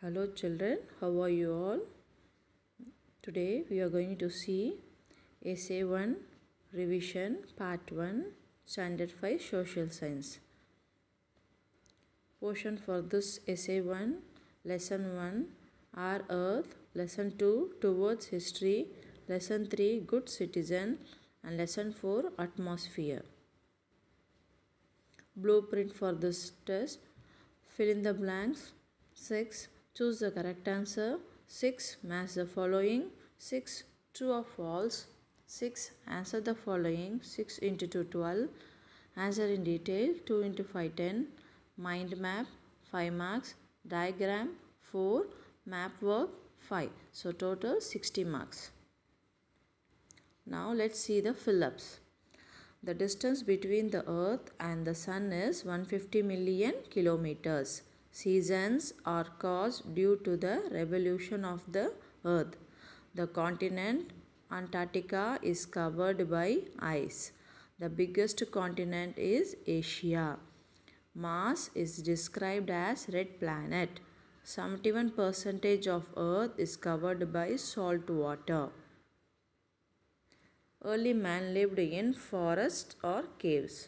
hello children how are you all today we are going to see essay 1 revision part 1 standard 5 social science portion for this essay 1 lesson 1 our earth lesson 2 towards history lesson 3 good citizen and lesson 4 atmosphere blueprint for this test fill in the blanks 6 Choose the correct answer. 6. Match the following. 6. True or false. 6. Answer the following. 6 into 2, 12. Answer in detail. 2 into 5, 10. Mind map. 5 marks. Diagram. 4. Map work. 5. So total 60 marks. Now let's see the fill-ups. The distance between the earth and the sun is 150 million kilometers seasons are caused due to the revolution of the earth. The continent Antarctica is covered by ice. The biggest continent is Asia. Mars is described as red planet. 71% of earth is covered by salt water. Early man lived in forests or caves.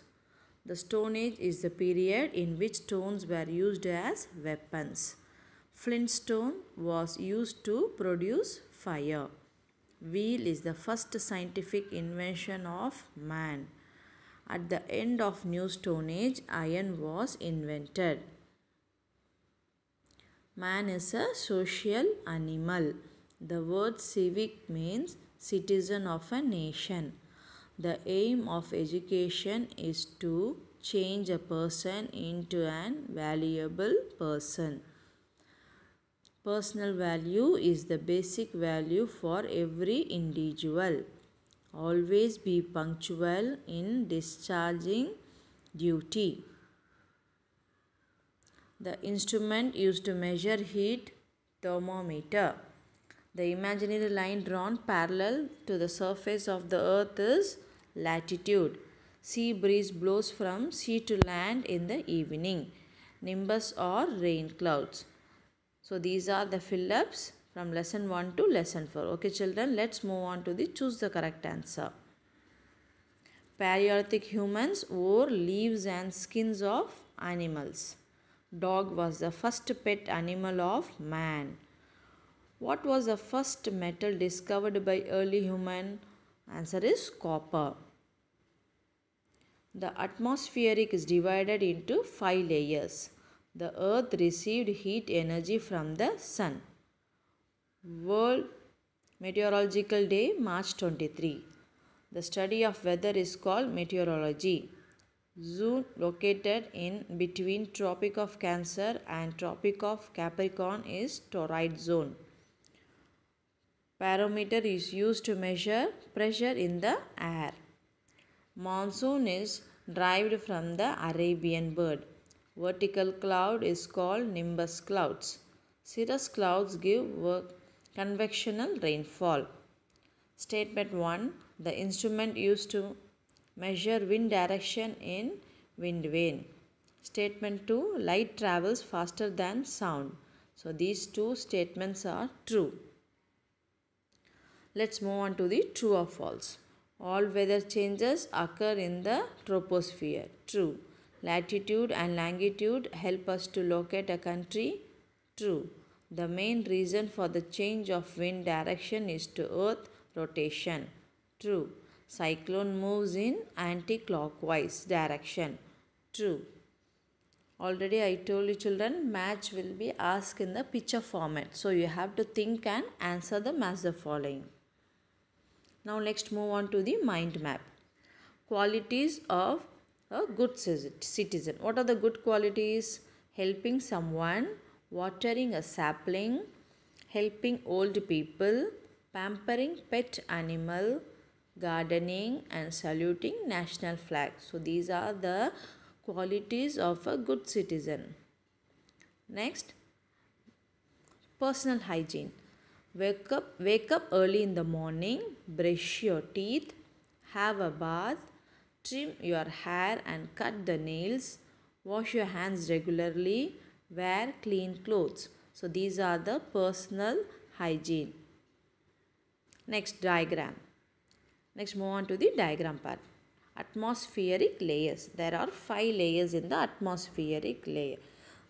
The Stone Age is the period in which stones were used as weapons. Flintstone was used to produce fire. Wheel is the first scientific invention of man. At the end of New Stone Age, iron was invented. Man is a social animal. The word civic means citizen of a nation. The aim of education is to change a person into an valuable person. Personal value is the basic value for every individual. Always be punctual in discharging duty. The instrument used to measure heat, thermometer. The imaginary line drawn parallel to the surface of the earth is latitude. Sea breeze blows from sea to land in the evening. Nimbus or rain clouds. So these are the fill-ups from lesson 1 to lesson 4. Okay children, let's move on to the choose the correct answer. Periortic humans wore leaves and skins of animals. Dog was the first pet animal of man. What was the first metal discovered by early human? Answer is copper. The atmospheric is divided into five layers. The earth received heat energy from the sun. World Meteorological Day, March 23. The study of weather is called meteorology. Zone located in between Tropic of Cancer and Tropic of Capricorn is torrid zone. Barometer is used to measure pressure in the air. Monsoon is derived from the Arabian bird. Vertical cloud is called nimbus clouds. Cirrus clouds give convectional rainfall. Statement 1. The instrument used to measure wind direction in wind vane. Statement 2. Light travels faster than sound. So these two statements are true. Let's move on to the true or false. All weather changes occur in the troposphere. True. Latitude and longitude help us to locate a country. True. The main reason for the change of wind direction is to earth rotation. True. Cyclone moves in anti-clockwise direction. True. Already I told you children match will be asked in the picture format. So you have to think and answer them as the following. Now next move on to the mind map. Qualities of a good citizen. What are the good qualities? Helping someone, watering a sapling, helping old people, pampering pet animal, gardening and saluting national flag. So these are the qualities of a good citizen. Next, personal hygiene. Wake up, wake up early in the morning, brush your teeth, have a bath, trim your hair and cut the nails, wash your hands regularly, wear clean clothes. So these are the personal hygiene. Next diagram. Next move on to the diagram part. Atmospheric layers. There are five layers in the atmospheric layer.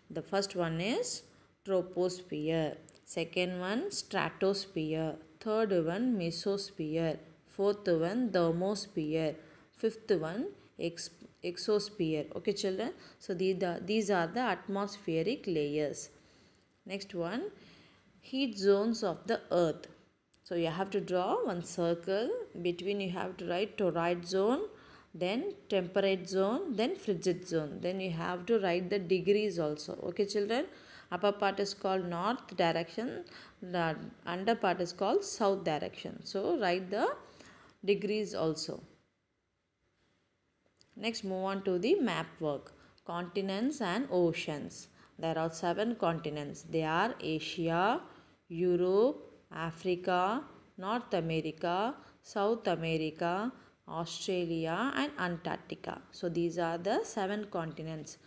The first one is troposphere second one stratosphere, third one mesosphere, fourth one thermosphere, fifth one ex exosphere. Okay children, so these are, these are the atmospheric layers. Next one, heat zones of the earth. So you have to draw one circle, between you have to write torrid zone, then temperate zone, then frigid zone. Then you have to write the degrees also. Okay children upper part is called north direction the under part is called south direction so write the degrees also next move on to the map work continents and oceans there are seven continents they are asia europe africa north america south america Australia and Antarctica. So these are the seven continents.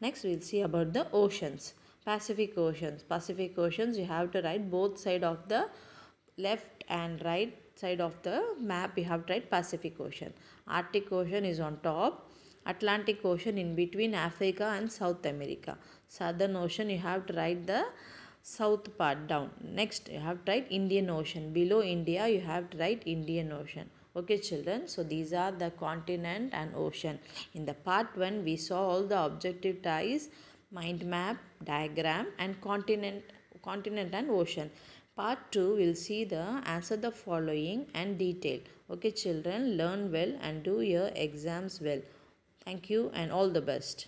Next we'll see about the oceans. Pacific Oceans. Pacific Oceans, you have to write both side of the left and right side of the map. You have to write Pacific Ocean. Arctic Ocean is on top. Atlantic Ocean in between Africa and South America. Southern Ocean, you have to write the south part down. Next, you have to write Indian Ocean. Below India, you have to write Indian Ocean. Okay, children, so these are the continent and ocean. In the part 1, we saw all the objective ties mind map, diagram and continent, continent and ocean. Part 2 will see the answer the following and detail. Okay children, learn well and do your exams well. Thank you and all the best.